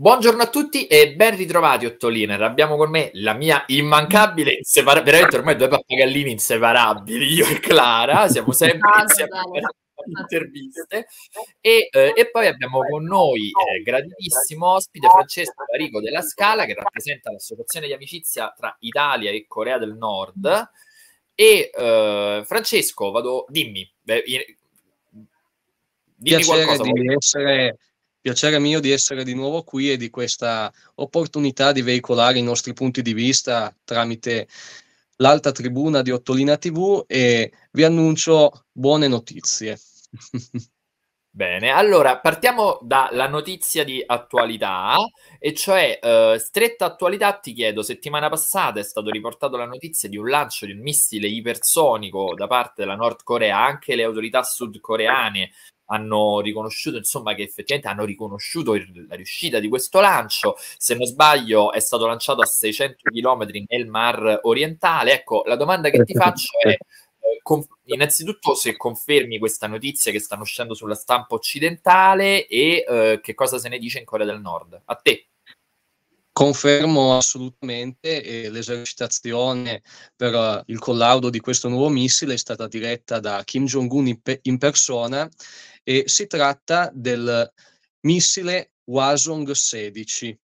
Buongiorno a tutti e ben ritrovati Ottoliner. Abbiamo con me la mia immancabile, insepar- veramente ormai due pappagallini inseparabili, io e Clara, siamo sempre insieme interviste e, eh, e, poi abbiamo con noi eh, graditissimo ospite Francesco Parico della Scala che rappresenta l'associazione di amicizia tra Italia e Corea del Nord e eh, Francesco vado dimmi, beh, dimmi Piacere qualcosa di essere piacere mio di essere di nuovo qui e di questa opportunità di veicolare i nostri punti di vista tramite l'alta tribuna di Ottolina TV e vi annuncio buone notizie. Bene, allora partiamo dalla notizia di attualità, e cioè eh, stretta attualità ti chiedo, settimana passata è stato riportato la notizia di un lancio di un missile ipersonico da parte della Nord Corea, anche le autorità sudcoreane hanno riconosciuto insomma che effettivamente hanno riconosciuto il, la riuscita di questo lancio se non sbaglio è stato lanciato a 600 km nel Mar Orientale ecco la domanda che ti faccio è eh, con, innanzitutto se confermi questa notizia che stanno uscendo sulla stampa occidentale e eh, che cosa se ne dice in Corea del Nord a te Confermo assolutamente eh, l'esercitazione per eh, il collaudo di questo nuovo missile è stata diretta da Kim Jong-un in, persona e si tratta del missile Wasong 16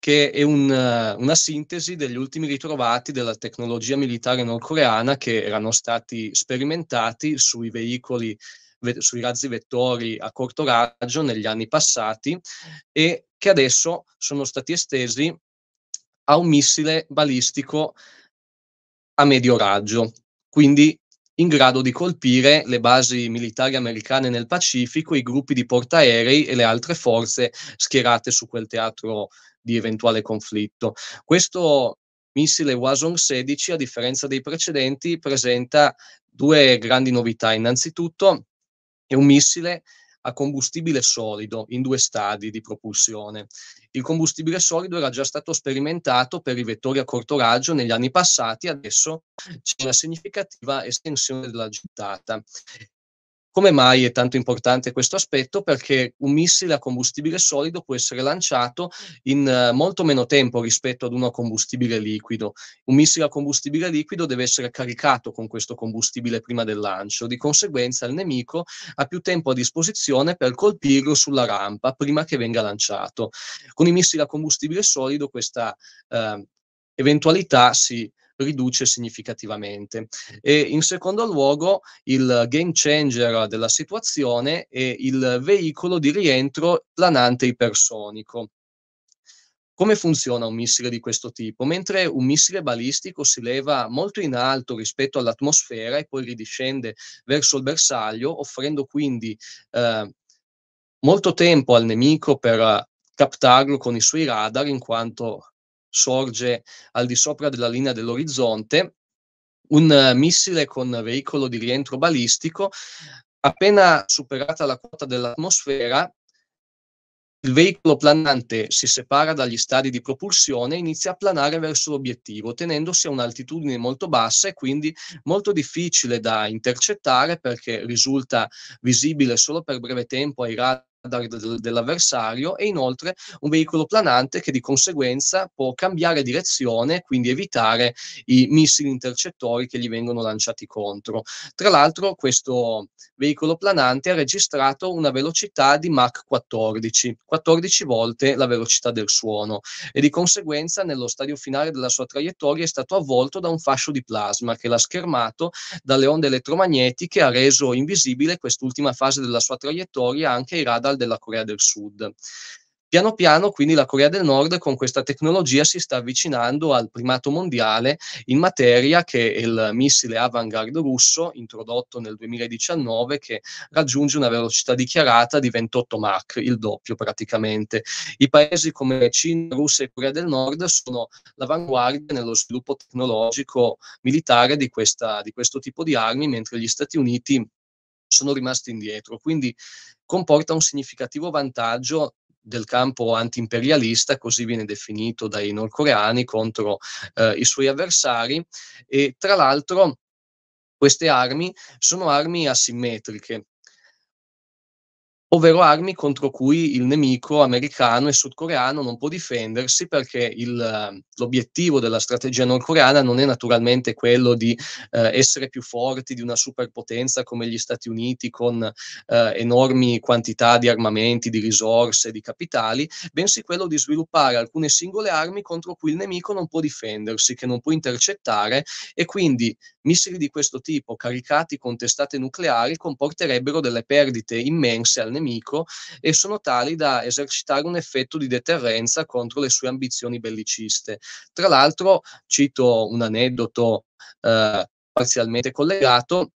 che è un, eh, una sintesi degli ultimi ritrovati della tecnologia militare nordcoreana che erano stati sperimentati sui veicoli sui razzi vettori a corto raggio negli anni passati e che adesso sono stati estesi a un missile balistico a medio raggio, quindi in grado di colpire le basi militari americane nel Pacifico, i gruppi di portaerei e le altre forze schierate su quel teatro di eventuale conflitto. Questo missile Wasong 16, a differenza dei precedenti, presenta due grandi novità. Innanzitutto, è un missile a combustibile solido in due stadi di propulsione. Il combustibile solido era già stato sperimentato per i vettori a corto raggio negli anni passati, adesso c'è una significativa estensione della gittata. Come mai è tanto importante questo aspetto? Perché un missile a combustibile solido può essere lanciato in eh, molto meno tempo rispetto ad uno a combustibile liquido. Un missile a combustibile liquido deve essere caricato con questo combustibile prima del lancio, di conseguenza il nemico ha più tempo a disposizione per colpirlo sulla rampa prima che venga lanciato. Con i missili a combustibile solido questa eh, eventualità si riduce significativamente. E in secondo luogo il game changer della situazione è il veicolo di rientro planante ipersonico. Come funziona un missile di questo tipo? Mentre un missile balistico si leva molto in alto rispetto all'atmosfera e poi ridiscende verso il bersaglio, offrendo quindi eh, molto tempo al nemico per eh, captarlo con i suoi radar, in quanto sorge al di sopra della linea dell'orizzonte, un eh, missile con veicolo di rientro balistico, appena superata la quota dell'atmosfera, il veicolo planante si separa dagli stadi di propulsione e inizia a planare verso l'obiettivo, tenendosi a un'altitudine molto bassa e quindi molto difficile da intercettare perché risulta visibile solo per breve tempo ai radar radar dell'avversario e inoltre un veicolo planante che di conseguenza può cambiare direzione, quindi evitare i missili intercettori che gli vengono lanciati contro. Tra l'altro questo veicolo planante ha registrato una velocità di Mach 14, 14 volte la velocità del suono e di conseguenza nello stadio finale della sua traiettoria è stato avvolto da un fascio di plasma che l'ha schermato dalle onde elettromagnetiche ha reso invisibile quest'ultima fase della sua traiettoria anche ai radar Senegal, della Corea del Sud. Piano piano, quindi, la Corea del Nord con questa tecnologia si sta avvicinando al primato mondiale in materia che è il missile Avangard russo, introdotto nel 2019, che raggiunge una velocità dichiarata di 28 Mach, il doppio praticamente. I paesi come Cina, Russia e Corea del Nord sono l'avanguardia nello sviluppo tecnologico militare di, questa, di questo tipo di armi, mentre gli Stati Uniti sono rimasti indietro. Quindi comporta un significativo vantaggio del campo antiimperialista, così viene definito dai nordcoreani, contro eh, i suoi avversari e tra l'altro queste armi sono armi asimmetriche, ovvero armi contro cui il nemico americano e sudcoreano non può difendersi perché il, eh, l'obiettivo della strategia nordcoreana non è naturalmente quello di eh, essere più forti di una superpotenza come gli Stati Uniti con eh, enormi quantità di armamenti, di risorse, di capitali, bensì quello di sviluppare alcune singole armi contro cui il nemico non può difendersi, che non può intercettare e quindi missili di questo tipo caricati con testate nucleari comporterebbero delle perdite immense al nemico e sono tali da esercitare un effetto di deterrenza contro le sue ambizioni belliciste. Tra l'altro, cito un aneddoto eh, parzialmente collegato,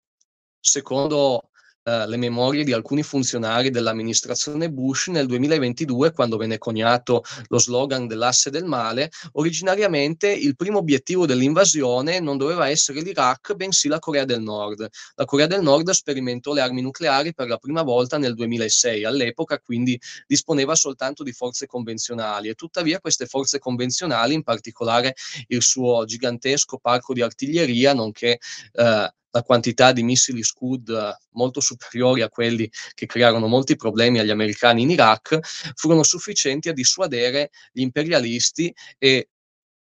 secondo eh, le memorie di alcuni funzionari dell'amministrazione Bush nel 2022, quando venne coniato lo slogan dell'asse del male, originariamente il primo obiettivo dell'invasione non doveva essere l'Iraq, bensì la Corea del Nord. La Corea del Nord sperimentò le armi nucleari per la prima volta nel 2006, all'epoca quindi disponeva soltanto di forze convenzionali e tuttavia queste forze convenzionali, in particolare il suo gigantesco parco di artiglieria, nonché eh, la quantità di missili Scud eh, molto superiori a quelli che crearono molti problemi agli americani in Iraq, furono sufficienti a dissuadere gli imperialisti e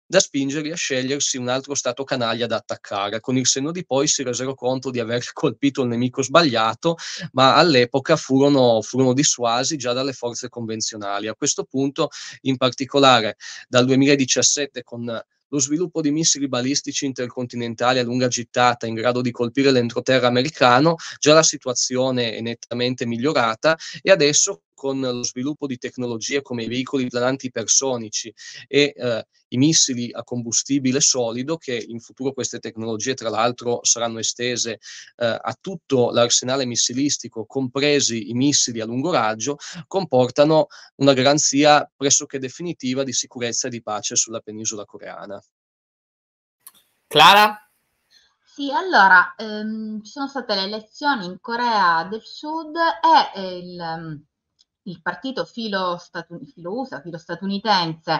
da spingerli a scegliersi un altro stato canaglia da attaccare. Con il senno di poi si resero conto di aver colpito il nemico sbagliato, ma all'epoca furono, furono dissuasi già dalle forze convenzionali. A questo punto, in particolare dal 2017 con lo sviluppo di missili balistici intercontinentali a lunga gittata in grado di colpire l'entroterra americano, già la situazione è nettamente migliorata e adesso con lo sviluppo di tecnologie come i veicoli plananti ipersonici e eh, i missili a combustibile solido, che in futuro queste tecnologie tra l'altro saranno estese eh, a tutto l'arsenale missilistico, compresi i missili a lungo raggio, comportano una garanzia pressoché definitiva di sicurezza e di pace sulla penisola coreana. Clara? Sì, allora, ehm, ci sono state le elezioni in Corea del Sud e eh, il, il, partito filo, statu- filo USA, filo statunitense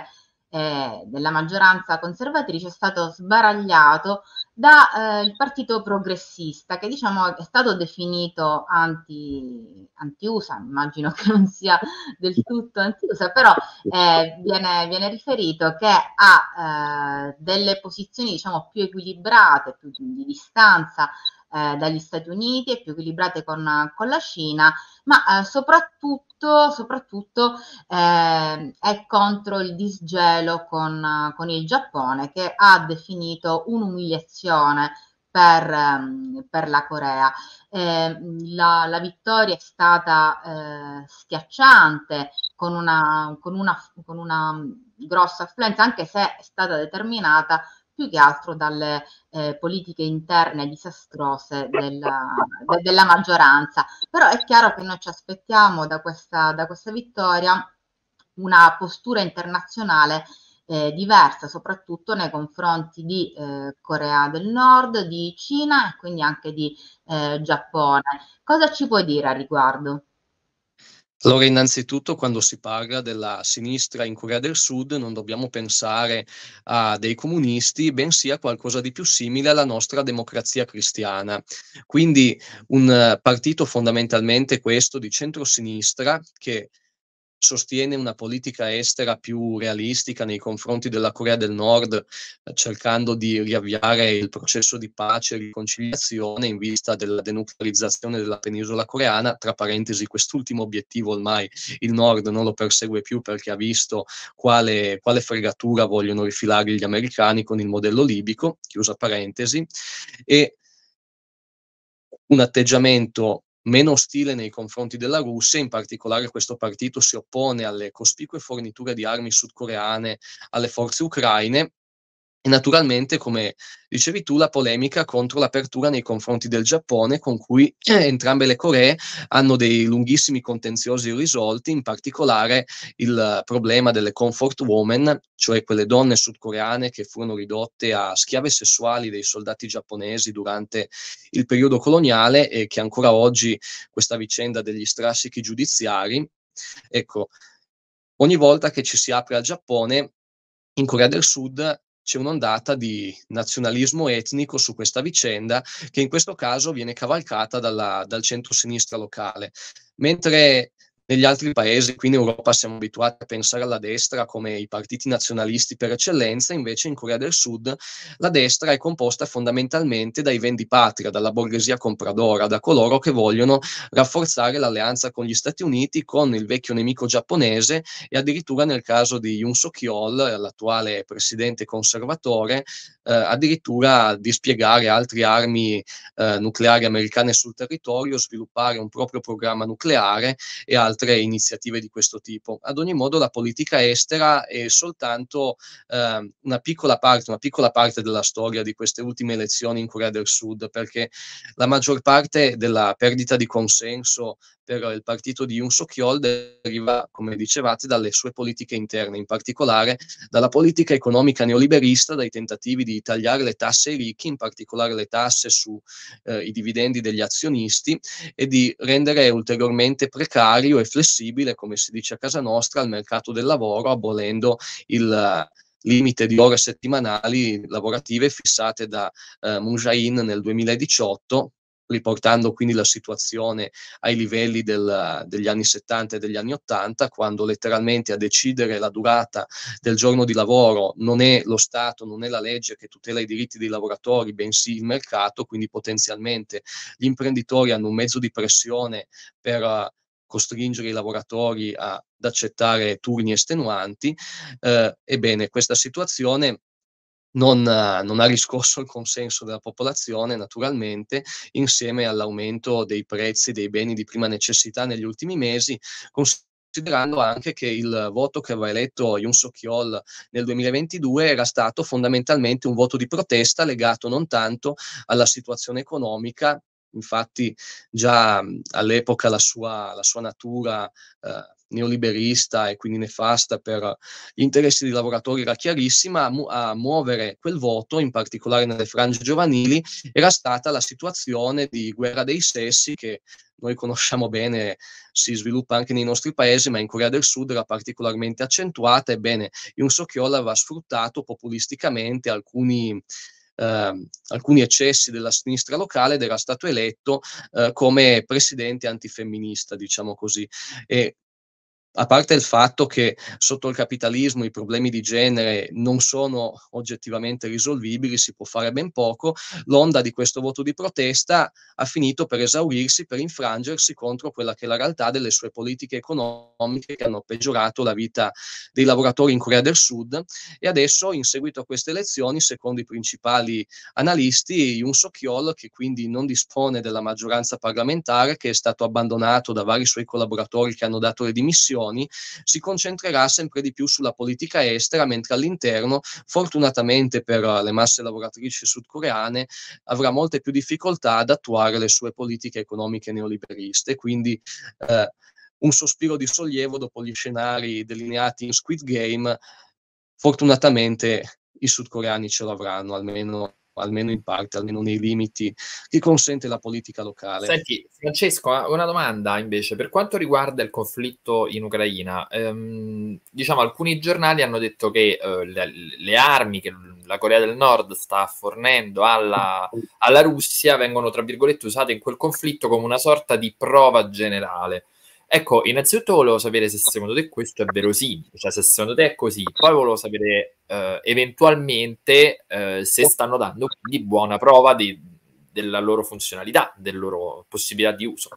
eh, della maggioranza conservatrice è stato sbaragliato dal eh, partito progressista che diciamo è stato definito anti, anti-USA, immagino che non sia del tutto anti-USA, però eh, viene, viene, riferito che ha eh, delle posizioni diciamo più equilibrate, più di, di distanza eh, dagli Stati Uniti e più equilibrate con, con la Cina, ma eh, soprattutto, soprattutto eh, è contro il disgelo con, con il Giappone che ha definito un'umiliazione per, ehm, per, la Corea. Eh, la, la, vittoria è stata eh, schiacciante con una, con, una, con una, mm, grossa affluenza, anche se è stata determinata più che altro dalle eh, politiche interne disastrose della, de, della, maggioranza. Però è chiaro che noi ci aspettiamo da questa, da questa vittoria una postura internazionale eh, diversa, soprattutto nei confronti di eh, Corea del Nord, di Cina e quindi anche di eh, Giappone. Cosa ci puoi dire a riguardo? Allora, innanzitutto, quando si parla della sinistra in Corea del Sud, non dobbiamo pensare a dei comunisti, bensì a qualcosa di più simile alla nostra democrazia cristiana. Quindi un eh, partito fondamentalmente questo di centrosinistra che sostiene una politica estera più realistica nei confronti della Corea del Nord, cercando di riavviare il processo di pace e riconciliazione in vista della denuclearizzazione della penisola coreana. Tra parentesi, quest'ultimo obiettivo ormai il Nord non lo persegue più perché ha visto quale, quale fregatura vogliono rifilare gli americani con il modello libico, chiusa parentesi, e un atteggiamento meno ostile nei confronti della Russia, in particolare questo partito si oppone alle cospicue forniture di armi sudcoreane alle forze ucraine e naturalmente, come dicevi tu, la polemica contro l'apertura nei confronti del Giappone, con cui eh, entrambe le Coree hanno dei lunghissimi contenziosi irrisolti, in particolare il problema delle comfort women, cioè quelle donne sudcoreane che furono ridotte a schiave sessuali dei soldati giapponesi durante il periodo coloniale e che ancora oggi questa vicenda degli strascichi giudiziari. Ecco, ogni volta che ci si apre al Giappone, in Corea del Sud c'è un'ondata di nazionalismo etnico su questa vicenda che in questo caso viene cavalcata dalla, dal centro-sinistra locale. Mentre negli altri paesi, qui in Europa siamo abituati a pensare alla destra come i partiti nazionalisti per eccellenza, invece in Corea del Sud la destra è composta fondamentalmente dai vendipatria, dalla borghesia compradora, da coloro che vogliono rafforzare l'alleanza con gli Stati Uniti, con il vecchio nemico giapponese e addirittura nel caso di Yoon Suk-yeol, l'attuale presidente conservatore, eh, addirittura spiegare altre armi eh, nucleari americane sul territorio, sviluppare un proprio programma nucleare e altre altre iniziative di questo tipo. Ad ogni modo la politica estera è soltanto eh, una piccola parte, una piccola parte della storia di queste ultime elezioni in Corea del Sud, perché la maggior parte della perdita di consenso per il partito di un Socchiol deriva, come dicevate, dalle sue politiche interne, in particolare dalla politica economica neoliberista, dai tentativi di tagliare le tasse ai ricchi, in particolare le tasse sui eh, dividendi degli azionisti, e di rendere ulteriormente precario e flessibile, come si dice a casa nostra, il mercato del lavoro, abolendo il eh, limite di ore settimanali lavorative fissate da eh, Mujain nel 2018 riportando quindi la situazione ai livelli del, degli anni 70 e degli anni 80, quando letteralmente a decidere la durata del giorno di lavoro non è lo Stato, non è la legge che tutela i diritti dei lavoratori, bensì il mercato, quindi potenzialmente gli imprenditori hanno un mezzo di pressione per eh, costringere i lavoratori a, ad accettare turni estenuanti. Eh, ebbene, questa situazione non, eh, non, ha riscosso il consenso della popolazione, naturalmente, insieme all'aumento dei prezzi dei beni di prima necessità negli ultimi mesi, considerando anche che il voto che aveva eletto Yun Sokyeol nel 2022 era stato fondamentalmente un voto di protesta legato non tanto alla situazione economica, infatti già all'epoca la sua, la sua natura eh, neoliberista e quindi nefasta per gli interessi dei lavoratori era chiarissima, a, mu- a muovere quel voto, in particolare nelle frange giovanili, era stata la situazione di guerra dei sessi che noi conosciamo bene, si sviluppa anche nei nostri paesi, ma in Corea del Sud era particolarmente accentuata. Ebbene, Yun Sokyeol aveva sfruttato populisticamente alcuni, eh, alcuni, eccessi della sinistra locale ed era stato eletto eh, come presidente antifemminista, diciamo così. E a parte il fatto che sotto il capitalismo i problemi di genere non sono oggettivamente risolvibili, si può fare ben poco, l'onda di questo voto di protesta ha finito per esaurirsi, per infrangersi contro quella che è la realtà delle sue politiche economiche che hanno peggiorato la vita dei lavoratori in Corea del Sud e adesso in seguito a queste elezioni, secondo i principali analisti, Yun Sokyeol, che quindi non dispone della maggioranza parlamentare, che è stato abbandonato da vari suoi collaboratori che hanno dato le dimissioni, elezioni, si concentrerà sempre di più sulla politica estera, mentre all'interno, fortunatamente per eh, le masse lavoratrici sudcoreane, avrà molte più difficoltà ad attuare le sue politiche economiche neoliberiste. Quindi eh, un sospiro di sollievo dopo gli scenari delineati in Squid Game, fortunatamente i sudcoreani ce l'avranno, almeno almeno in parte, almeno nei limiti che consente la politica locale. Senti, Francesco, ah, una domanda invece per quanto riguarda il conflitto in Ucraina. Ehm, diciamo, alcuni giornali hanno detto che eh, le, le, armi che la Corea del Nord sta fornendo alla, alla Russia vengono, tra virgolette, usate in quel conflitto come una sorta di prova generale. Ecco, innanzitutto volevo sapere se secondo te questo è verosimile, cioè se secondo te è così. Poi volevo sapere eh, eventualmente eh, se stanno dando quindi buona prova di, della loro funzionalità, della loro possibilità di uso.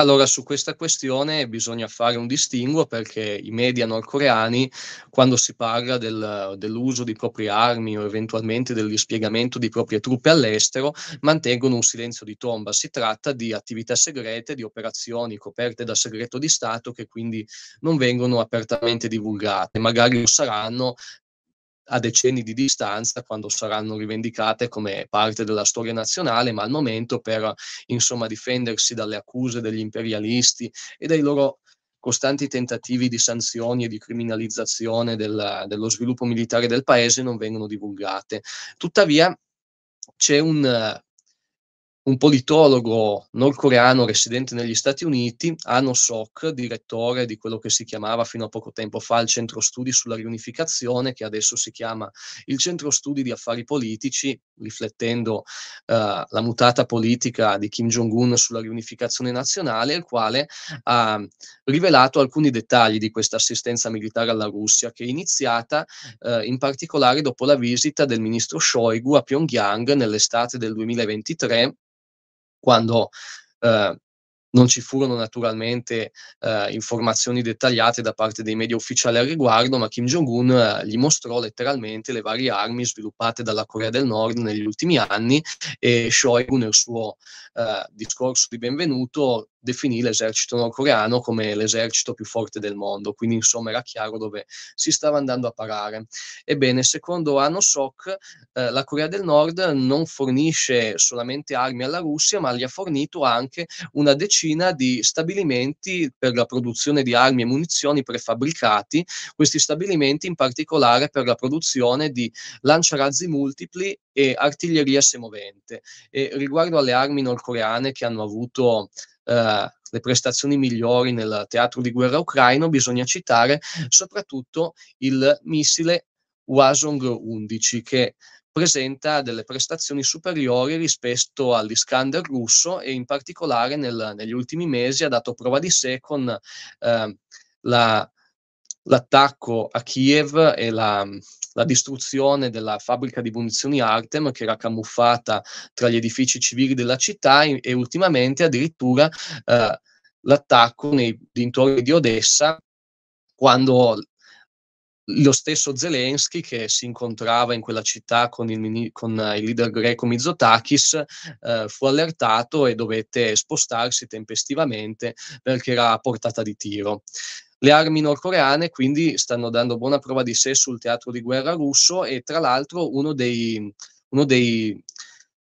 Allora, su questa questione bisogna fare un distinguo perché i media nordcoreani, quando si parla del, dell'uso di proprie armi o eventualmente del dispiegamento di proprie truppe all'estero, mantengono un silenzio di tomba. Si tratta di attività segrete, di operazioni coperte da segreto di Stato che quindi non vengono apertamente divulgate. Magari lo saranno a decenni di distanza quando saranno rivendicate come parte della storia nazionale, ma al momento per insomma, difendersi dalle accuse degli imperialisti e dai loro costanti tentativi di sanzioni e di criminalizzazione della, dello sviluppo militare del paese non vengono divulgate. Tuttavia c'è un un politologo nordcoreano residente negli Stati Uniti, Ano Sok, direttore di quello che si chiamava fino a poco tempo fa il Centro Studi sulla riunificazione, che adesso si chiama il Centro Studi di Affari Politici, riflettendo eh, la mutata politica di Kim Jong-un sulla riunificazione nazionale, il quale ha rivelato alcuni dettagli di questa assistenza militare alla Russia, che è iniziata eh, in particolare dopo la visita del ministro Shoigu a Pyongyang nell'estate del 2023 quando eh, non ci furono naturalmente eh, informazioni dettagliate da parte dei media ufficiali al riguardo, ma Kim Jong-un eh, gli mostrò letteralmente le varie armi sviluppate dalla Corea del Nord negli ultimi anni e Shoigu nel suo eh, discorso di benvenuto definì l'esercito nordcoreano come l'esercito più forte del mondo, quindi insomma era chiaro dove si stava andando a parare. Ebbene, secondo Ano eh, la Corea del Nord non fornisce solamente armi alla Russia, ma gli ha fornito anche una decina di stabilimenti per la produzione di armi e munizioni prefabbricati, questi stabilimenti in particolare per la produzione di lanciarazzi multipli e artiglieria semovente. E riguardo alle armi nordcoreane che hanno avuto eh, le prestazioni migliori nel teatro di guerra ucraino, bisogna citare soprattutto il missile Wasong-11 che presenta delle prestazioni superiori rispetto all'Iskander russo e in particolare nel, negli ultimi mesi ha dato prova di sé con eh, la, l'attacco a Kiev e la, la distruzione della fabbrica di munizioni Artem che era camuffata tra gli edifici civili della città e, e ultimamente addirittura eh, l'attacco nei dintorni di Odessa quando lo stesso Zelensky che si incontrava in quella città con il, con il leader greco Mizotakis eh, fu allertato e dovette spostarsi tempestivamente perché era a portata di tiro le armi nordcoreane, quindi stanno dando buona prova di sé sul teatro di guerra russo e tra l'altro uno dei, uno dei,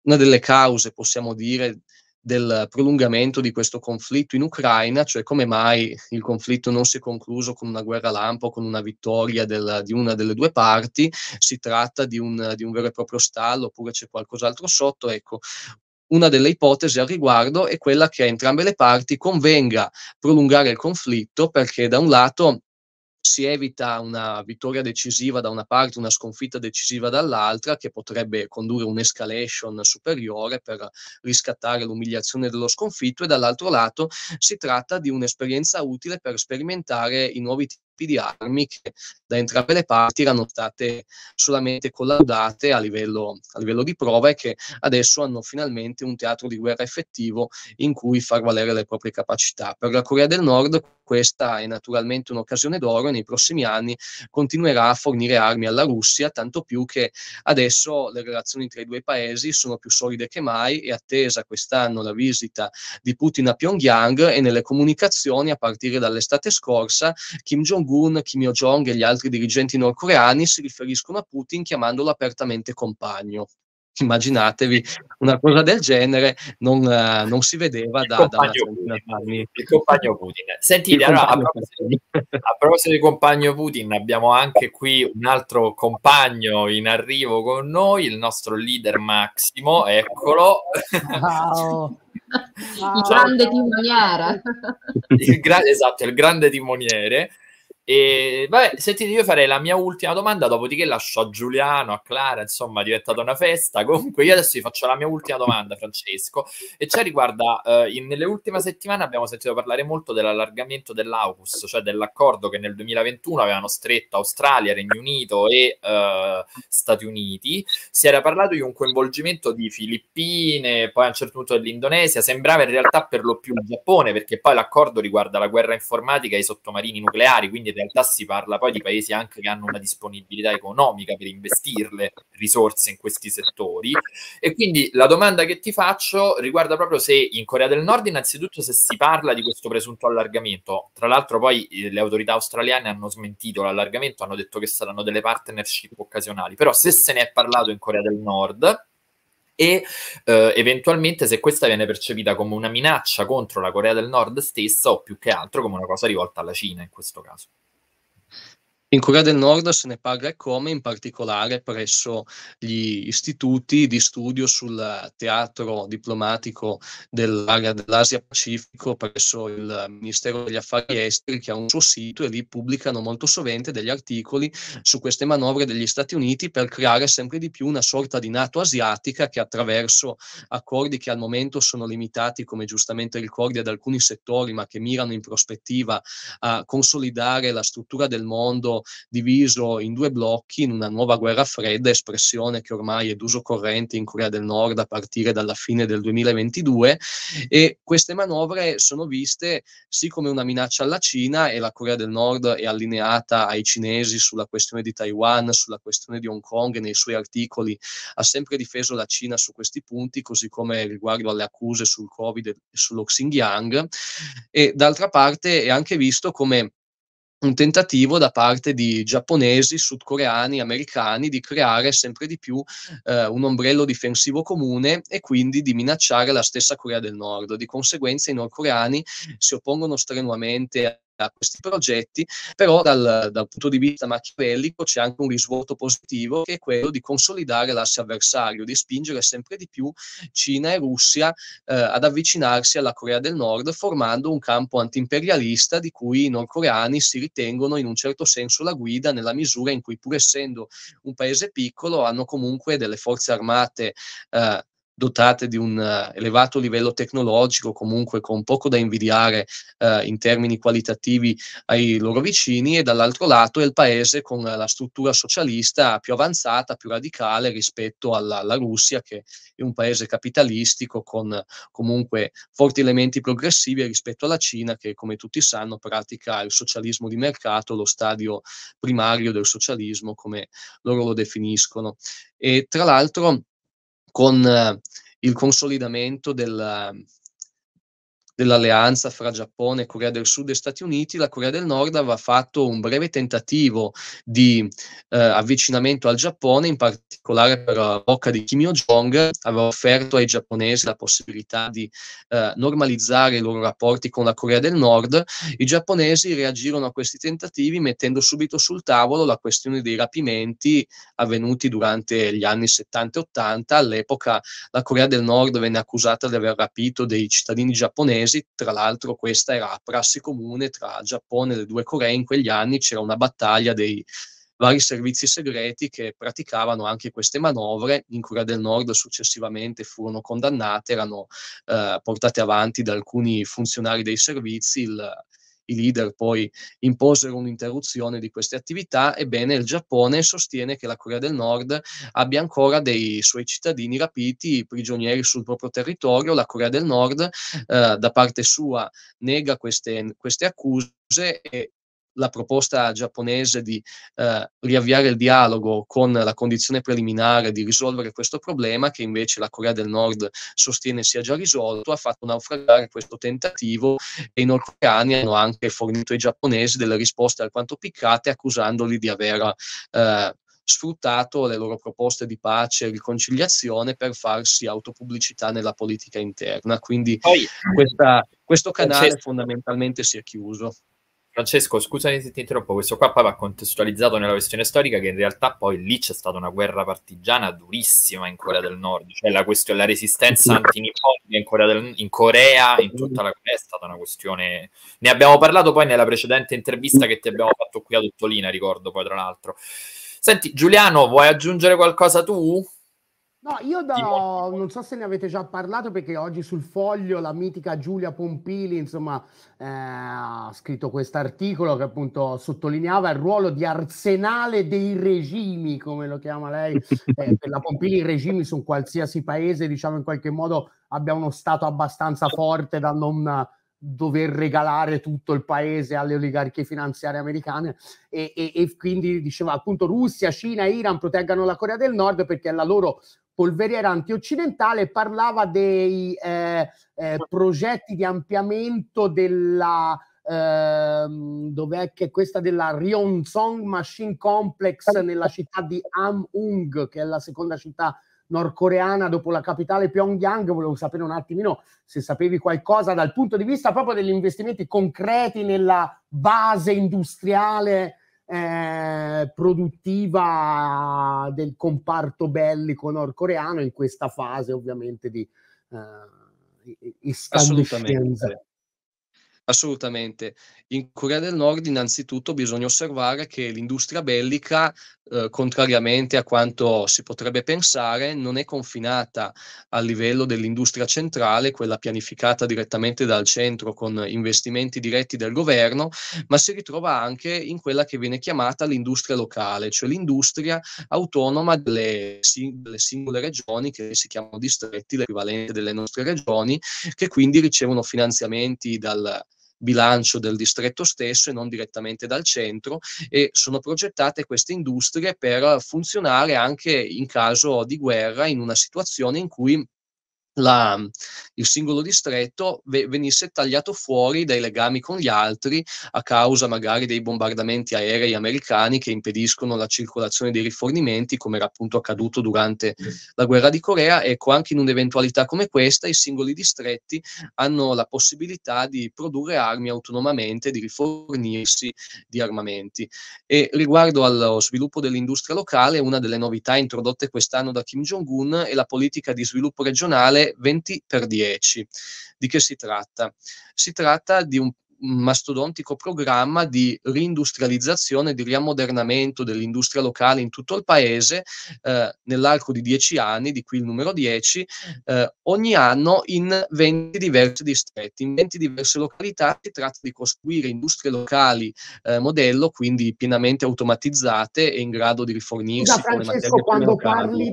una delle cause, possiamo dire, del prolungamento di questo conflitto in Ucraina, cioè come mai il conflitto non si è concluso con una guerra lampo, con una vittoria del, di una delle due parti, si tratta di un, di un, vero e proprio stallo oppure c'è qualcos'altro sotto, ecco, una delle ipotesi al riguardo è quella che a entrambe le parti convenga prolungare il conflitto perché da un lato si evita una vittoria decisiva da una parte, una sconfitta decisiva dall'altra, che potrebbe condurre un'escalation superiore per riscattare l'umiliazione dello sconfitto, e dall'altro lato si tratta di un'esperienza utile per sperimentare i nuovi di armi che da entrambe le parti erano state solamente collaudate a livello, a livello, di prova e che adesso hanno finalmente un teatro di guerra effettivo in cui far valere le proprie capacità. Per la Corea del Nord questa è naturalmente un'occasione d'oro e nei prossimi anni continuerà a fornire armi alla Russia, tanto più che adesso le relazioni tra i due paesi sono più solide che mai e attesa quest'anno la visita di Putin a Pyongyang e nelle comunicazioni a partire dall'estate scorsa Kim Jong-un, Kim Yo-jong e gli altri dirigenti nordcoreani si riferiscono a Putin chiamandolo apertamente compagno immaginatevi una cosa del genere, non, uh, non si vedeva da, anni. Il compagno Putin. Senti, allora, a, proposito, Putin. a proposito di compagno Putin, abbiamo anche qui un altro compagno in arrivo con noi, il nostro leader Massimo, eccolo. Wow. Wow. grande timoniere. Il gra- esatto, il grande timoniere. E vabbè, sentite, io farei la mia ultima domanda, dopodiché lascio a Giuliano, a Clara, insomma, è diventata una festa. Comunque, io adesso vi faccio la mia ultima domanda, Francesco, e cioè riguarda, eh, in, nelle ultime settimane abbiamo sentito parlare molto dell'allargamento dell'AUKUS, cioè dell'accordo che nel 2021 avevano stretto Australia, Regno Unito e eh, Stati Uniti. Si era parlato di un coinvolgimento di Filippine, poi a un certo punto dell'Indonesia, sembrava in realtà per lo più il Giappone, perché poi l'accordo riguarda la guerra informatica e i sottomarini nucleari, quindi in realtà si parla poi di paesi anche che hanno una disponibilità economica per investirle risorse in questi settori. E quindi la domanda che ti faccio riguarda proprio se in Corea del Nord, innanzitutto, se si parla di questo presunto allargamento. Tra l'altro, poi eh, le autorità australiane hanno smentito l'allargamento, hanno detto che saranno delle partnership occasionali, però se se ne è parlato in Corea del Nord e eh, eventualmente se questa viene percepita come una minaccia contro la Corea del Nord stessa o più che altro come una cosa rivolta alla Cina in questo caso. In Corea del Nord se ne parla come in particolare presso gli istituti di studio sul teatro diplomatico dell'area dell'Asia Pacifico presso il Ministero degli Affari Esteri che ha un suo sito e lì pubblicano molto sovente degli articoli su queste manovre degli Stati Uniti per creare sempre di più una sorta di Nato asiatica che attraverso accordi che al momento sono limitati, come giustamente ricordi, ad alcuni settori, ma che mirano in prospettiva a consolidare la struttura del mondo diviso in due blocchi in una nuova guerra fredda, espressione che ormai è d'uso corrente in Corea del Nord a partire dalla fine del 2022 e queste manovre sono viste sì come una minaccia alla Cina e la Corea del Nord è allineata ai cinesi sulla questione di Taiwan, sulla questione di Hong Kong e nei suoi articoli ha sempre difeso la Cina su questi punti, così come riguardo alle accuse sul Covid e sullo Xinjiang e d'altra parte è anche visto come un tentativo da parte di giapponesi, sudcoreani, americani di creare sempre di più eh, un ombrello difensivo comune e quindi di minacciare la stessa Corea del Nord. Di conseguenza i nordcoreani si oppongono strenuamente a questi progetti, però dal, dal punto di vista machiavellico c'è anche un risvolto positivo che è quello di consolidare l'asse avversario, di spingere sempre di più Cina e Russia eh, ad avvicinarsi alla Corea del Nord formando un campo antiimperialista di cui i nordcoreani si ritengono in un certo senso la guida nella misura in cui pur essendo un paese piccolo hanno comunque delle forze armate eh, dotate di un eh, elevato livello tecnologico, comunque con poco da invidiare eh, in termini qualitativi ai loro vicini, e dall'altro lato è il paese con la struttura socialista più avanzata, più radicale rispetto alla, alla Russia, che è un paese capitalistico con comunque forti elementi progressivi rispetto alla Cina, che come tutti sanno pratica il socialismo di mercato, lo stadio primario del socialismo, come loro lo definiscono. E tra l'altro con eh, il consolidamento del, dell'alleanza fra Giappone, Corea del Sud e Stati Uniti, la Corea del Nord aveva fatto un breve tentativo di eh, avvicinamento al Giappone, in particolare per la bocca di Kim Jong-un, aveva offerto ai giapponesi la possibilità di eh, normalizzare i loro rapporti con la Corea del Nord. I giapponesi reagirono a questi tentativi mettendo subito sul tavolo la questione dei rapimenti avvenuti durante gli anni 70 e 80. All'epoca la Corea del Nord venne accusata di aver rapito dei cittadini giapponesi giapponesi, tra l'altro questa era prassi comune tra Giappone e le due Coree, in quegli anni c'era una battaglia dei vari servizi segreti che praticavano anche queste manovre, in Corea del Nord successivamente furono condannate, erano eh, portate avanti da alcuni funzionari dei servizi, il, i leader poi imposero un'interruzione di queste attività, ebbene il Giappone sostiene che la Corea del Nord abbia ancora dei suoi cittadini rapiti, prigionieri sul proprio territorio, la Corea del Nord eh, da parte sua nega queste, queste accuse e la proposta giapponese di eh, riavviare il dialogo con la condizione preliminare di risolvere questo problema che invece la Corea del Nord sostiene sia già risolto, ha fatto naufragare questo tentativo e i nordcoreani hanno anche fornito ai giapponesi delle risposte alquanto piccate accusandoli di aver eh, sfruttato le loro proposte di pace e riconciliazione per farsi autopubblicità nella politica interna. Quindi Poi, questa, questo canale fondamentalmente si è chiuso. Francesco, scusami se ti interrompo, questo qua va contestualizzato nella questione storica che in realtà poi lì c'è stata una guerra partigiana durissima in Corea del Nord, cioè la, question- la resistenza antinipponica in, Corea del- in Corea, in tutta la Corea è stata una questione... Ne abbiamo parlato poi nella precedente intervista che ti abbiamo fatto qui ad Ottolina, ricordo poi tra l'altro. Senti, Giuliano, vuoi aggiungere qualcosa tu? No, io da, non so se ne avete già parlato perché oggi sul foglio la mitica Giulia Pompili, insomma, eh, ha scritto questo articolo che appunto sottolineava il ruolo di arsenale dei regimi, come lo chiama lei. Eh, per la Pompili i regimi su qualsiasi paese, diciamo in qualche modo, abbia uno stato abbastanza forte da non dover regalare tutto il paese alle oligarchie finanziarie americane e, e, e, quindi diceva appunto Russia, Cina, Iran proteggano la Corea del Nord perché è la loro polveriera antioccidentale, parlava dei eh, eh, progetti di ampliamento della ehm, dov'è che questa della Ryongsong Machine Complex nella città di Amung, che è la seconda città nordcoreana dopo la capitale Pyongyang. Volevo sapere un attimino se sapevi qualcosa dal punto di vista proprio degli investimenti concreti nella base industriale eh, produttiva del comparto bellico nordcoreano in questa fase ovviamente di eh, Assolutamente. Assolutamente. In Corea del Nord innanzitutto bisogna osservare che l'industria bellica, eh, contrariamente a quanto si potrebbe pensare, non è confinata a livello dell'industria centrale, quella pianificata direttamente dal centro con investimenti diretti del governo, ma si ritrova anche in quella che viene chiamata l'industria locale, cioè l'industria autonoma delle, delle singole regioni che si chiamano distretti, l'equivalente delle nostre regioni, che quindi ricevono finanziamenti dal, bilancio del distretto stesso e non direttamente dal centro e sono progettate queste industrie per funzionare anche in caso di guerra in una situazione in cui la, il singolo distretto venisse tagliato fuori dai legami con gli altri a causa magari dei bombardamenti aerei americani che impediscono la circolazione dei rifornimenti, come era appunto accaduto durante la guerra di Corea. Ecco, anche in un'eventualità come questa, i singoli distretti hanno la possibilità di produrre armi autonomamente, di rifornirsi di armamenti. E riguardo allo sviluppo dell'industria locale, una delle novità introdotte quest'anno da Kim Jong-un è la politica di sviluppo regionale 20 per 10 Di che si tratta? Si tratta di un mastodontico programma di reindustrializzazione, di riammodernamento dell'industria locale in tutto il paese eh, nell'arco di 10 anni, di qui il numero 10, eh, ogni anno in 20 diversi distretti, in 20 diverse località. Si tratta di costruire industrie locali eh, modello, quindi pienamente automatizzate e in grado di rifornirsi. Da Francesco, quando parli,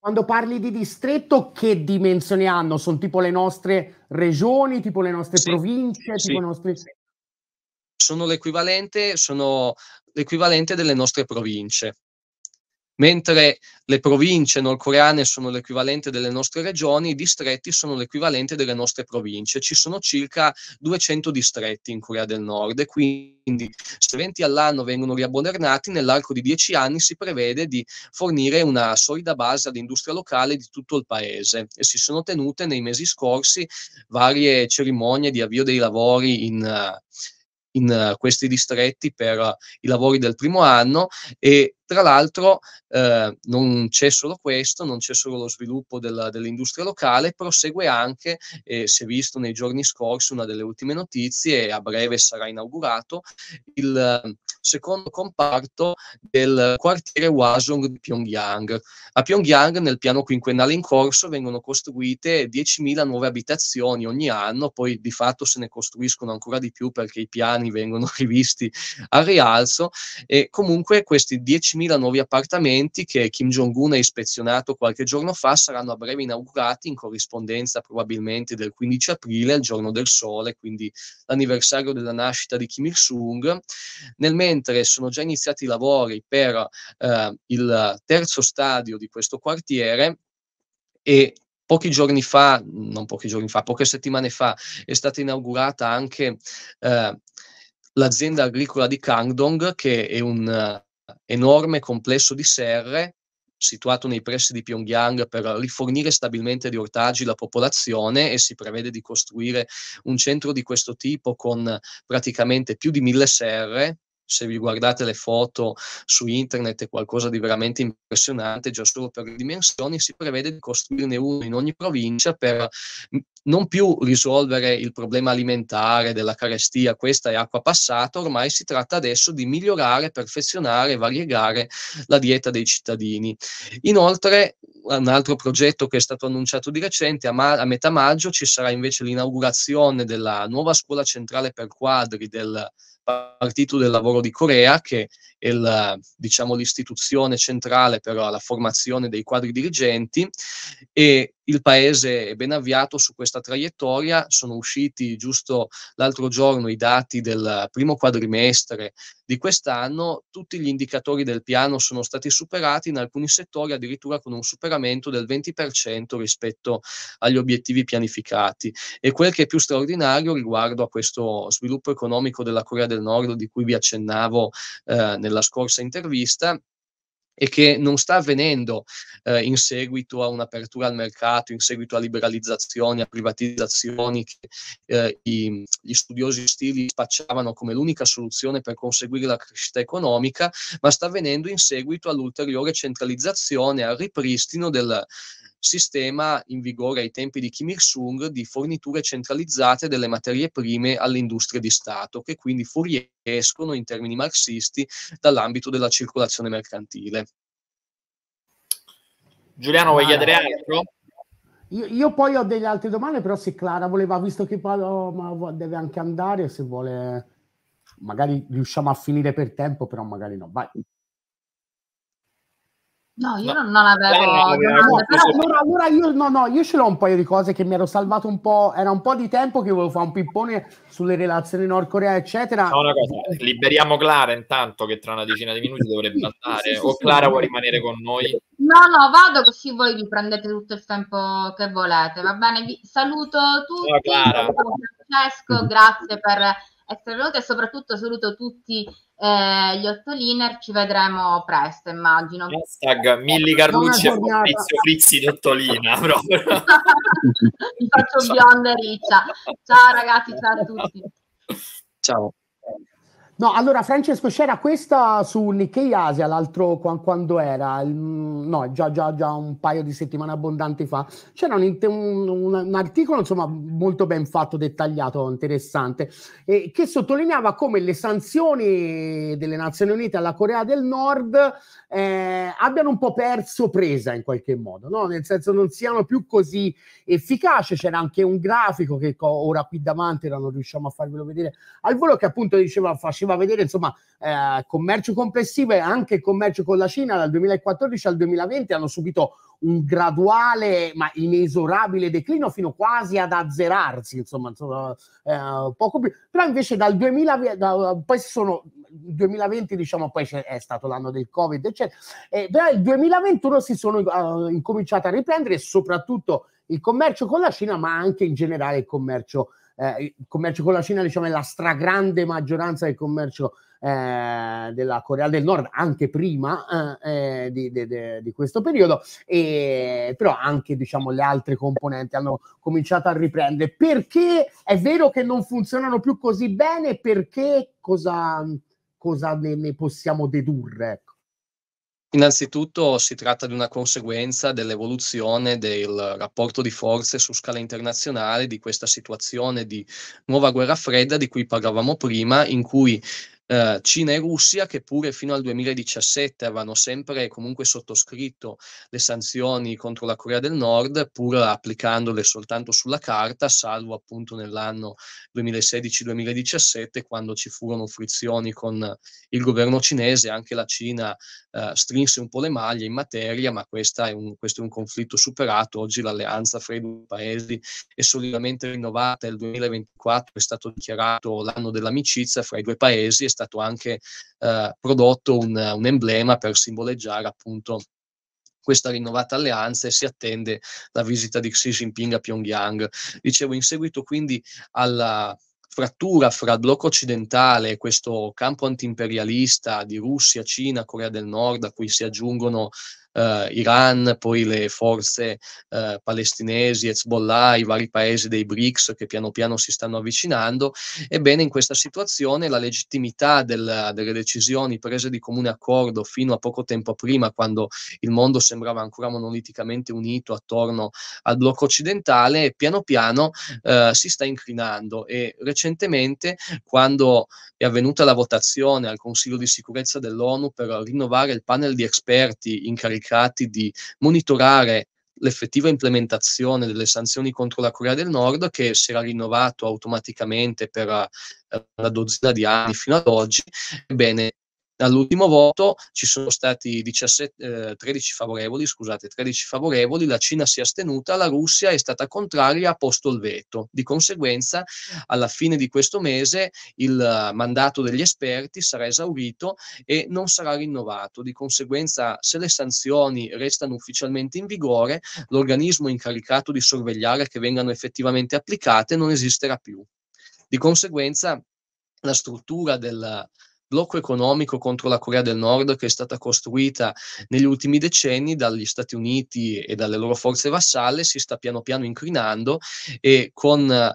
quando parli di distretto, che dimensioni hanno? Sono tipo le nostre regioni, tipo le nostre sì, province, sì, tipo sì. Nostri... Sono l'equivalente, sono l'equivalente delle nostre province. Mentre le province nordcoreane sono l'equivalente delle nostre regioni, i distretti sono l'equivalente delle nostre province. Ci sono circa 200 distretti in Corea del Nord e quindi se 20 all'anno vengono riabbonernati, nell'arco di 10 anni si prevede di fornire una solida base all'industria locale di tutto il paese e si sono tenute nei mesi scorsi varie cerimonie di avvio dei lavori in... Uh, in eh, questi distretti per eh, i lavori del primo anno e tra l'altro eh, non c'è solo questo, non c'è solo lo sviluppo della, dell'industria locale, prosegue anche, eh, si è visto nei giorni scorsi una delle ultime notizie, a breve sarà inaugurato, il secondo comparto del quartiere Wasong di Pyongyang. A Pyongyang nel piano quinquennale in corso vengono costruite 10.000 nuove abitazioni ogni anno, poi di fatto se ne costruiscono ancora di più perché i piani vengono rivisti al rialzo e comunque questi 10.000 nuovi appartamenti che Kim Jong-un ha ispezionato qualche giorno fa saranno a breve inaugurati in corrispondenza probabilmente del 15 aprile, il giorno del sole, quindi l'anniversario della nascita di Kim Il-sung, nel mentre mentre sono già iniziati i lavori per eh, il terzo stadio di questo quartiere e pochi giorni fa, non pochi giorni fa, poche settimane fa è stata inaugurata anche eh, l'azienda agricola di Kangdong che è un eh, enorme complesso di serre situato nei pressi di Pyongyang per rifornire stabilmente di ortaggi la popolazione e si prevede di costruire un centro di questo tipo con praticamente più di mille serre se vi guardate le foto su internet è qualcosa di veramente impressionante, già solo per le dimensioni si prevede di costruirne uno in ogni provincia per mhmm, non più risolvere il problema alimentare della carestia, questa è acqua passata, ormai si tratta adesso di migliorare, perfezionare e variegare la dieta dei cittadini. Inoltre, un altro progetto che è stato annunciato di recente, a, ma- a metà maggio ci sarà invece l'inaugurazione della nuova scuola centrale per quadri del partito del lavoro di Corea che il, diciamo, l'istituzione centrale per la formazione dei quadri dirigenti e il paese è ben avviato su questa traiettoria, sono usciti giusto l'altro giorno i dati del primo quadrimestre di quest'anno, tutti gli indicatori del piano sono stati superati in alcuni settori addirittura con un superamento del 20% rispetto agli obiettivi pianificati e quel che è più straordinario riguardo a questo sviluppo economico della Corea del Nord di cui vi accennavo eh, nella scorsa intervista e che non sta avvenendo eh, in seguito a un'apertura al mercato, in seguito a liberalizzazioni, a privatizzazioni che eh, i, gli studiosi stili spacciavano come l'unica soluzione per conseguire la crescita economica, ma sta avvenendo in seguito all'ulteriore centralizzazione, al ripristino del, sistema in vigore ai tempi di Kim Il-sung di forniture centralizzate delle materie prime alle industrie di Stato, che quindi fuoriescono in termini marxisti dall'ambito della circolazione mercantile. Giuliano, vuoi chiedere altro? Io, io, poi ho delle altre domande, però se Clara voleva, visto che Paolo oh, deve anche andare, se vuole, magari riusciamo a finire per tempo, però magari no. Vai. No, io no. non avevo. allora, allora, io, no, no, io ce l'ho un paio di cose che mi ero salvato un po'. Era un po' di tempo che volevo fare un pippone sulle relazioni nordcoreane, eccetera. No, una cosa, liberiamo Clara intanto, che tra una decina di minuti dovrebbe andare. Sì, sì, o Clara vuole rimanere con noi? No, no, vado così voi vi prendete tutto il tempo che volete. Va bene, vi saluto tutti. Ciao, Francesco, grazie per essere venuti e soprattutto saluto tutti eh, gli ottoliner ci vedremo presto immagino hashtag Milli Carlucci e Fabrizio Frizzi di ottolina mi faccio ciao. bionda e riccia ciao ragazzi ciao a tutti ciao No, allora Francesco c'era questa su Nikkei Asia l'altro quando era, mm, no, già, già, già un paio di settimane abbondanti fa, c'era un, un, un articolo insomma molto ben fatto, dettagliato, interessante, eh, che sottolineava come le sanzioni delle Nazioni Unite alla Corea del Nord eh, abbiano un po' perso presa in qualche modo, no? nel senso non siano più così efficaci, c'era anche un grafico che ora qui davanti non riusciamo a farvelo vedere al volo che appunto diceva faceva va a vedere insomma eh, commercio complessivo e anche commercio con la Cina dal 2014 al 2020 hanno subito un graduale ma inesorabile declino fino quasi ad azzerarsi, insomma, insomma eh, poco più. Però invece dal 2000, da, poi sono 2020, diciamo, poi è stato l'anno del Covid, eccetera. Eh, però il 2021 si sono uh, incominciati a riprendere soprattutto il commercio con la Cina, ma anche in generale il commercio eh, il commercio con la Cina, diciamo, è la stragrande maggioranza del commercio eh, della Corea del Nord, anche prima eh, eh di, de, di, questo periodo, e, però anche diciamo, le altre componenti hanno cominciato a riprendere. Perché è vero che non funzionano più così bene? Perché cosa, cosa ne, ne possiamo dedurre? Ecco. Innanzitutto si tratta di una conseguenza dell'evoluzione del rapporto di forze su scala internazionale, di questa situazione di nuova guerra fredda di cui parlavamo prima, in cui Ehm, Cina e Russia, che pure fino al 2017 avevano sempre comunque sottoscritto le sanzioni contro la Corea del Nord, pur applicandole soltanto sulla carta, salvo appunto nell'anno 2016-2017, quando ci furono frizioni con il governo cinese, anche la Cina eh, strinse un po' le maglie in materia, ma è un, questo è un conflitto superato. Oggi l'alleanza fra i due paesi è solidamente rinnovata. Il 2024 è stato dichiarato l'anno dell'amicizia fra i due paesi stato anche eh, prodotto un, un emblema per simboleggiare appunto questa rinnovata alleanza e si attende la visita di Xi Jinping a Pyongyang. Dicevo, in seguito quindi alla frattura fra il blocco occidentale e questo campo antiimperialista di Russia, Cina, Corea del Nord, a cui si aggiungono eh, Iran, poi le forze eh, palestinesi, Hezbollah, i vari paesi dei BRICS che piano piano si stanno avvicinando. Ebbene, in questa situazione la legittimità del, delle decisioni prese di comune accordo fino a poco tempo prima, quando il mondo sembrava ancora monoliticamente unito attorno al blocco occidentale, piano piano eh, si sta incrinando e recentemente quando è avvenuta la votazione al Consiglio di sicurezza dell'ONU per rinnovare il panel di esperti incaricati incaricati di monitorare l'effettiva implementazione delle sanzioni contro la Corea del Nord che si era rinnovato automaticamente per eh, una dozzina di anni fino ad oggi, ebbene dall'ultimo voto ci sono stati 17, eh, 13 favorevoli, scusate, 13 favorevoli, la Cina si è astenuta, la Russia è stata contraria, e ha posto il veto. Di conseguenza, alla fine di questo mese il mandato degli esperti sarà esaurito e non sarà rinnovato. Di conseguenza, se le sanzioni restano ufficialmente in vigore, l'organismo incaricato di sorvegliare che vengano effettivamente applicate non esisterà più. Di conseguenza, la struttura del, blocco economico contro la Corea del Nord che è stata costruita negli ultimi decenni dagli Stati Uniti e dalle loro forze vassalle si sta piano piano incrinando e con eh,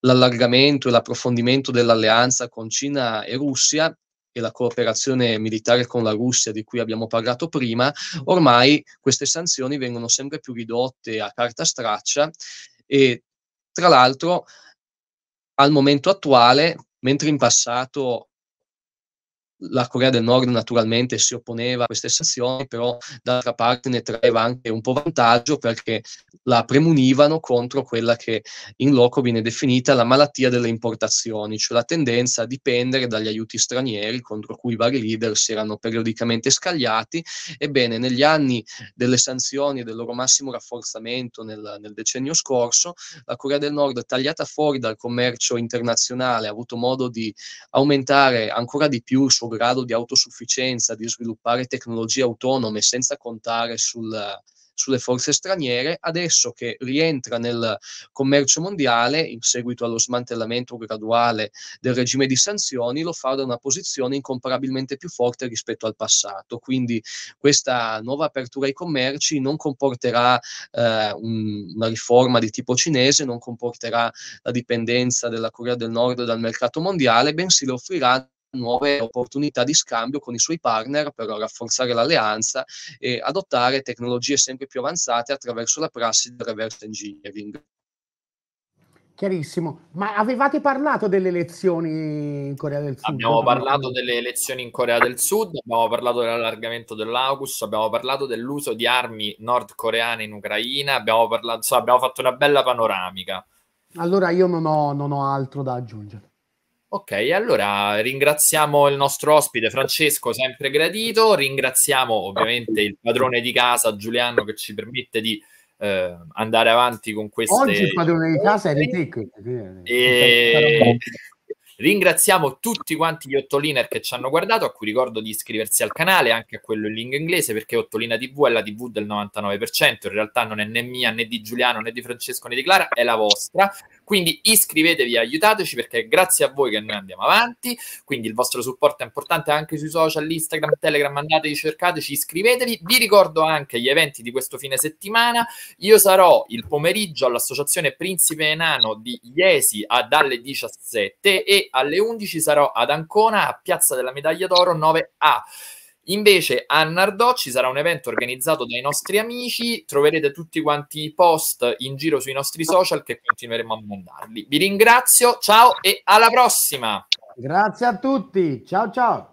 l'allargamento e l'approfondimento dell'alleanza con Cina e Russia e la cooperazione militare con la Russia di cui abbiamo parlato prima, ormai queste sanzioni vengono sempre più ridotte a carta straccia e tra l'altro al momento attuale, mentre in passato la Corea del Nord naturalmente si opponeva a queste sanzioni, però d'altra parte ne traeva anche un po' vantaggio perché la premunivano contro quella che in loco viene definita la malattia delle importazioni, cioè la tendenza a dipendere dagli aiuti stranieri contro cui i vari leader si erano periodicamente scagliati. Ebbene, negli anni delle sanzioni e del loro massimo rafforzamento nel, nel decennio scorso, la Corea del Nord, tagliata fuori dal commercio internazionale, ha avuto modo di aumentare ancora di più il suo grado di autosufficienza, di sviluppare tecnologie autonome senza contare sul, sulle forze straniere, adesso che rientra nel commercio mondiale in seguito allo smantellamento graduale del regime di sanzioni, lo fa da una posizione incomparabilmente più forte rispetto al passato. Quindi questa nuova apertura ai commerci non comporterà eh, un, una riforma di tipo cinese, non comporterà la dipendenza della Corea del Nord dal mercato mondiale, bensì le offrirà nuove opportunità di scambio con i suoi partner per rafforzare l'alleanza e adottare tecnologie sempre più avanzate attraverso la prassi del reverse engineering. Chiarissimo, ma avevate parlato delle elezioni in Corea del Sud? Abbiamo parlato delle elezioni in Corea del Sud, abbiamo parlato dell'allargamento dell'AUKUS, abbiamo parlato dell'uso di armi nordcoreane in Ucraina, abbiamo, parlato, so, abbiamo fatto una bella panoramica. Allora io non ho, non ho altro da aggiungere. Ok, allora ringraziamo il nostro ospite Francesco, sempre gradito, ringraziamo ovviamente il padrone di casa Giuliano che ci permette di eh, andare avanti con queste... Oggi il padrone di casa è Ritic. E... Ringraziamo tutti quanti gli Ottoliner che ci hanno guardato, a cui ricordo di iscriversi al canale, anche a quello in lingua inglese, perché Ottolina TV è la TV del 99%, in realtà non è né mia, né di Giuliano, né di Francesco, né di Clara, è la vostra. Quindi iscrivetevi, aiutateci perché è grazie a voi che noi andiamo avanti. Quindi il vostro supporto è importante anche sui social, Instagram, Telegram. Andateci, cercateci, iscrivetevi. Vi ricordo anche gli eventi di questo fine settimana. Io sarò il pomeriggio all'Associazione Principe Enano di Iesi ad alle 17 e alle 11 sarò ad Ancona a Piazza della Medaglia d'Oro 9A. Invece a Nardò ci sarà un evento organizzato dai nostri amici, troverete tutti quanti i post in giro sui nostri social che continueremo a mandarli. Vi ringrazio, ciao e alla prossima! Grazie a tutti, ciao ciao!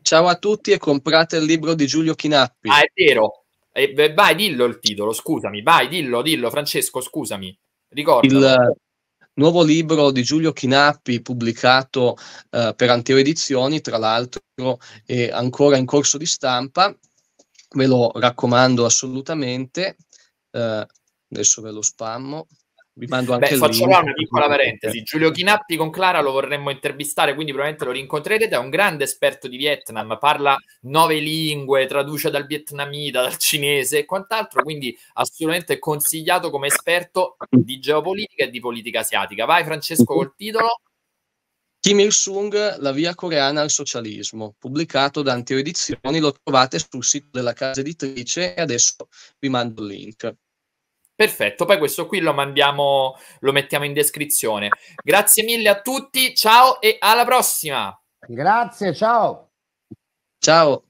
Ciao a tutti e comprate il libro di Giulio Chinappi. Ah, è vero. E, eh, vai, dillo il titolo, scusami. Vai, dillo, dillo, Francesco, scusami. Ricorda. Il nuovo libro di Giulio Chinappi pubblicato eh, per Antero Edizioni, tra l'altro è ancora in corso di stampa, ve lo raccomando assolutamente, eh, adesso ve lo spammo, vi mando anche Beh, faccio link. una piccola parentesi. Giulio Chinappi con Clara lo vorremmo intervistare, quindi probabilmente lo rincontrerete. È un grande esperto di Vietnam, parla nove lingue, traduce dal vietnamita, dal cinese e quant'altro. Quindi assolutamente consigliato come esperto di geopolitica e di politica asiatica. Vai, Francesco, mhm. col titolo. Kim Il-sung, La via coreana al socialismo, pubblicato da Edizioni lo trovate sul sito della casa editrice e adesso vi mando il link. Perfetto, poi questo qui lo mandiamo, lo mettiamo in descrizione. Grazie mille a tutti, ciao e alla prossima. Grazie, ciao. Ciao.